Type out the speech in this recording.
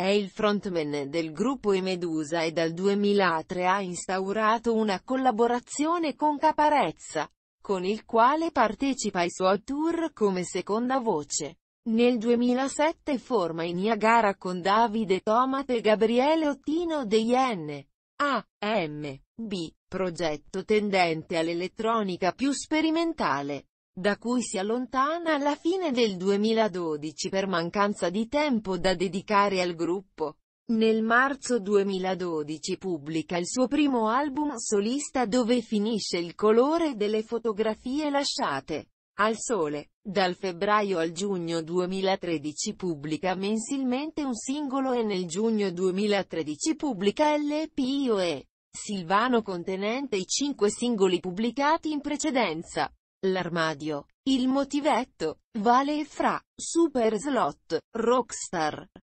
È il frontman del gruppo I Medusa e dal 2003 ha instaurato una collaborazione con Caparezza, con il quale partecipa ai suoi tour come seconda voce. Nel 2007 forma i Niagara con Davide Tomate e Gabriele Ottino dei N. A. M. B. Progetto tendente all'elettronica più sperimentale da cui si allontana alla fine del 2012 per mancanza di tempo da dedicare al gruppo. Nel marzo 2012 pubblica il suo primo album solista dove finisce il colore delle fotografie lasciate al sole. Dal febbraio al giugno 2013 pubblica mensilmente un singolo e nel giugno 2013 pubblica LPIO Silvano contenente i cinque singoli pubblicati in precedenza. L'armadio, il motivetto, Vale e Fra, Super Slot, Rockstar.